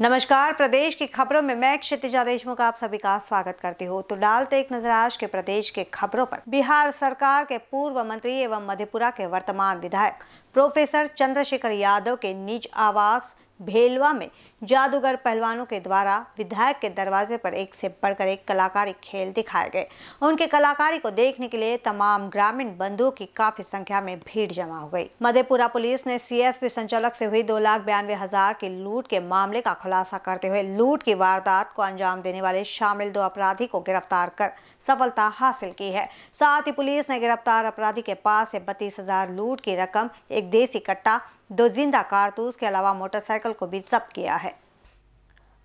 नमस्कार प्रदेश की खबरों में मैं क्षितिजा देशमुख आप सभी का स्वागत करती हूँ तो डालते एक नजर आज के प्रदेश के खबरों पर बिहार सरकार के पूर्व मंत्री एवं मधेपुरा के वर्तमान विधायक प्रोफेसर चंद्रशेखर यादव के निज आवास भेलवा में जादूगर पहलवानों के द्वारा विधायक के दरवाजे पर एक से बढ़कर एक कलाकारी खेल दिखाए गए उनके कलाकारी को देखने के लिए तमाम ग्रामीण बंधुओं की काफी संख्या में भीड़ जमा हो गई मधेपुरा पुलिस ने सीएसपी संचालक से हुई दो लाख बयानवे हजार की लूट के मामले का खुलासा करते हुए लूट की वारदात को अंजाम देने वाले शामिल दो अपराधी को गिरफ्तार कर सफलता हासिल की है साथ ही पुलिस ने गिरफ्तार अपराधी के पास से बत्तीस हजार लूट की रकम एक देसी कट्टा दो जिंदा कारतूस के अलावा मोटरसाइकिल को भी जब्त किया है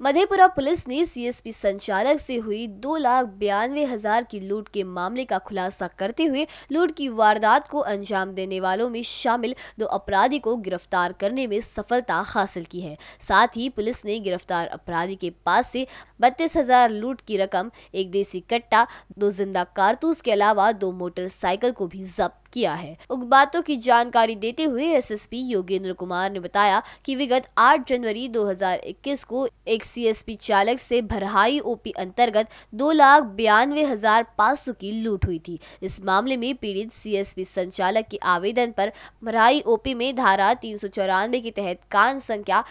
मधेपुरा पुलिस ने सीएसपी संचालक से हुई दो लाख बयानवे हजार की लूट के मामले का खुलासा करते हुए लूट की वारदात को अंजाम देने वालों में शामिल दो अपराधी को गिरफ्तार करने में सफलता हासिल की है साथ ही पुलिस ने गिरफ्तार अपराधी के पास से बत्तीस हजार लूट की रकम एक देसी कट्टा दो जिंदा कारतूस के अलावा दो मोटरसाइकिल को भी जब्त किया है उगबातों की जानकारी देते हुए एसएसपी योगेंद्र कुमार ने बताया कि विगत 8 जनवरी 2021 को एक सीएसपी चालक से भरहाई ओपी अंतर्गत दो लाख बयानवे हजार पाँच सौ की लूट हुई थी इस मामले में पीड़ित सीएसपी संचालक के आवेदन पर भरहाई ओपी में धारा तीन के तहत कान संख्या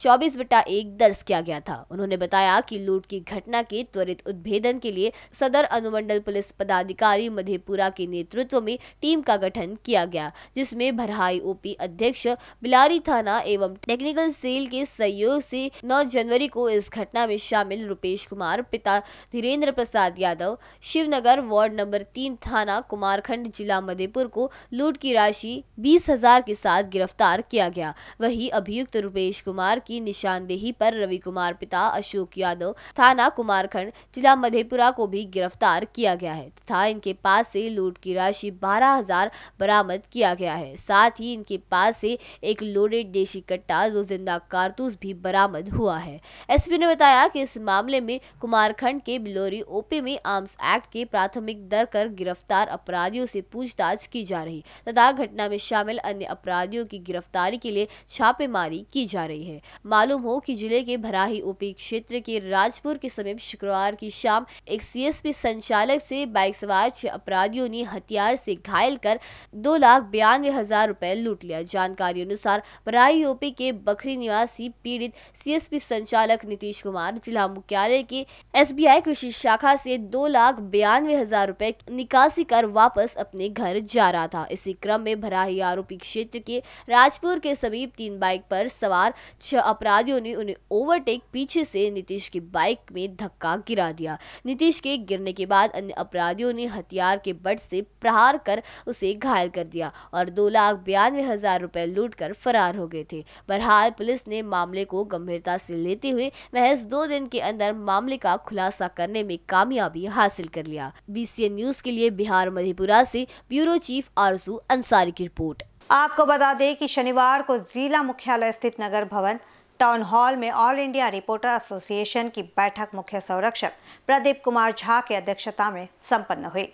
चौबीस बटा एक दर्ज किया गया था उन्होंने बताया कि लूट की घटना के त्वरित उद्भेदन के लिए सदर अनुमंडल पुलिस पदाधिकारी मधेपुरा के नेतृत्व में टीम का गठन किया गया जिसमें भरहाई ओपी अध्यक्ष बिलारी थाना एवं टेक्निकल सेल के सहयोग से 9 जनवरी को इस घटना में शामिल रुपेश कुमार पिता धीरेन्द्र प्रसाद यादव शिवनगर वार्ड नंबर तीन थाना कुमारखंड जिला मधेपुर को लूट की राशि बीस हजार के साथ गिरफ्तार किया गया वही अभियुक्त रुपेश कुमार की निशानदेही पर रवि कुमार पिता अशोक यादव थाना कुमारखंड जिला मधेपुरा को भी गिरफ्तार किया गया है तथा इनके पास से लूट की राशि बारह हजार बरामद किया गया है साथ ही इनके पास से एक लोडेड देशी कट्टा दो जिंदा कारतूस भी बरामद हुआ है एसपी ने बताया कि इस मामले में कुमारखंड के बिलोरी ओपी में आर्म्स एक्ट के प्राथमिक दर कर गिरफ्तार अपराधियों से पूछताछ की जा रही तथा घटना में शामिल अन्य अपराधियों की गिरफ्तारी के लिए छापेमारी की जा रही है मालूम हो कि जिले के भराही ओपी क्षेत्र के राजपुर के समीप शुक्रवार की शाम एक सीएसपी संचालक से बाइक सवार छह अपराधियों ने हथियार से घायल कर दो लाख बयानवे हजार रूपए लूट लिया जानकारी अनुसार भराही ओपी के बखरी निवासी पीड़ित सीएसपी संचालक नीतीश कुमार जिला मुख्यालय के एस कृषि शाखा से दो लाख बयानवे हजार रूपए निकासी कर वापस अपने घर जा रहा था इसी क्रम में भराही आरोपी क्षेत्र के राजपुर के समीप तीन बाइक पर सवार छह अपराधियों ने उन्हें ओवरटेक पीछे से नीतीश की बाइक में धक्का गिरा दिया नीतीश के गिरने के बाद अन्य अपराधियों ने हथियार के बट से प्रहार कर उसे घायल कर दिया और दो लाख बयानवे हजार रुपए लूट कर फरार हो गए थे बहरहाल पुलिस ने मामले को गंभीरता से लेते हुए महज दो दिन के अंदर मामले का खुलासा करने में कामयाबी हासिल कर लिया बी न्यूज के लिए बिहार मधेपुरा से ब्यूरो चीफ आरसू अंसारी की रिपोर्ट आपको बता दें कि शनिवार को जिला मुख्यालय स्थित नगर भवन टाउन हॉल में ऑल इंडिया रिपोर्टर एसोसिएशन की बैठक मुख्य संरक्षक प्रदीप कुमार झा की अध्यक्षता में संपन्न हुई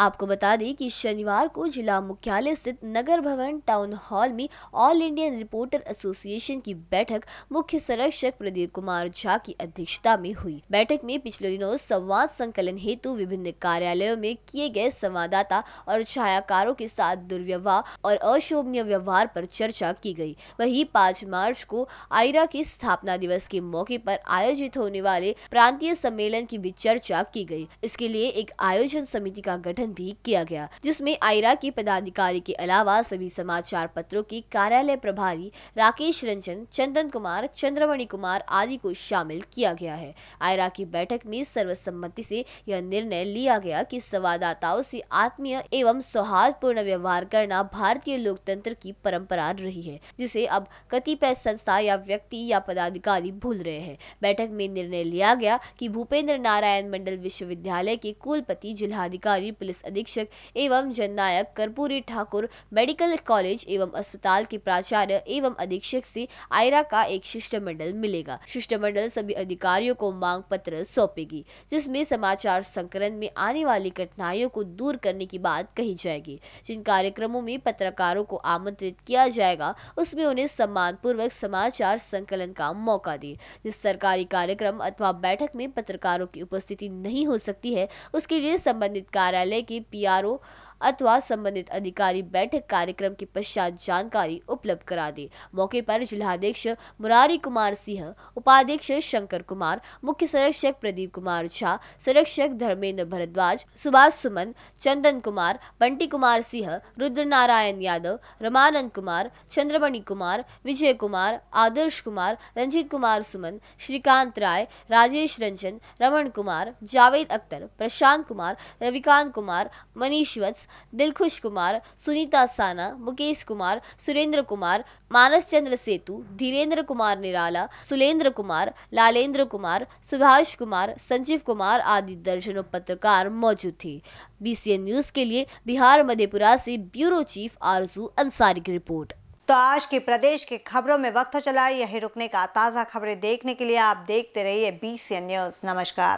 आपको बता दें कि शनिवार को जिला मुख्यालय स्थित नगर भवन टाउन हॉल में ऑल इंडियन रिपोर्टर एसोसिएशन की बैठक मुख्य संरक्षक प्रदीप कुमार झा की अध्यक्षता में हुई बैठक में पिछले दिनों संवाद संकलन हेतु विभिन्न कार्यालयों में किए गए संवाददाता और छायाकारों के साथ दुर्व्यवहार और अशोभनीय व्यवहार पर चर्चा की गई वही पाँच मार्च को आयरा के स्थापना दिवस के मौके पर आयोजित होने वाले प्रांतीय सम्मेलन की भी चर्चा की गई इसके लिए एक आयोजन समिति का गठन आयोजन भी किया गया जिसमें आयरा के पदाधिकारी के अलावा सभी समाचार पत्रों के कार्यालय प्रभारी राकेश रंजन चंदन कुमार चंद्रमणि कुमार आदि को शामिल किया गया है आयरा की बैठक में सर्वसम्मति से यह निर्णय लिया गया कि संवाददाताओं से आत्मीय एवं सौहार्द व्यवहार करना भारतीय लोकतंत्र की परम्परा रही है जिसे अब कतिपय संस्था या व्यक्ति या पदाधिकारी भूल रहे हैं बैठक में निर्णय लिया गया कि भूपेंद्र नारायण मंडल विश्वविद्यालय के कुलपति जिलाधिकारी पुलिस अधीक्षक एवं जननायक कर्पूरी ठाकुर मेडिकल कॉलेज एवं अस्पताल के प्राचार्य एवं अधीक्षक से आयरा का एक शिष्टमंडल मिलेगा शिष्टमंडल सभी अधिकारियों को मांग पत्र सौंपेगी जिसमें समाचार संकलन में आने वाली कठिनाइयों को दूर करने की बात कही जाएगी जिन कार्यक्रमों में पत्रकारों को आमंत्रित किया जाएगा उसमें उन्हें सम्मान पूर्वक समाचार संकलन का मौका दे जिस सरकारी कार्यक्रम अथवा बैठक में पत्रकारों की उपस्थिति नहीं हो सकती है उसके लिए संबंधित कार्यालय की पीआरओ अथवा संबंधित अधिकारी बैठक कार्यक्रम के पश्चात जानकारी उपलब्ध करा दे मौके पर जिलाध्यक्ष मुरारी कुमार सिंह उपाध्यक्ष शंकर कुमार मुख्य संरक्षक प्रदीप कुमार झा संरक्षक धर्मेंद्र भरद्वाज सुभाष सुमन चंदन कुमार बंटी कुमार सिंह रुद्र नारायण यादव रमानंद कुमार चंद्रमणि कुमार विजय कुमार आदर्श कुमार रंजीत कुमार सुमन श्रीकांत राय राजेश रंजन रमन कुमार जावेद अख्तर प्रशांत कुमार रविकांत कुमार मनीष वत्स दिलखुश कुमार सुनीता साना मुकेश कुमार सुरेंद्र कुमार मानस चंद्र सेतु धीरेन्द्र कुमार निराला सुलेंद्र कुमार लालेंद्र कुमार सुभाष कुमार संजीव कुमार आदि दर्जनों पत्रकार मौजूद थे बीसीएन न्यूज के लिए बिहार मधेपुरा से ब्यूरो चीफ आरजू अंसारी की रिपोर्ट तो आज के प्रदेश के खबरों में वक्त तो चला यही रुकने का ताज़ा खबरें देखने के लिए आप देखते रहिए बी न्यूज़ नमस्कार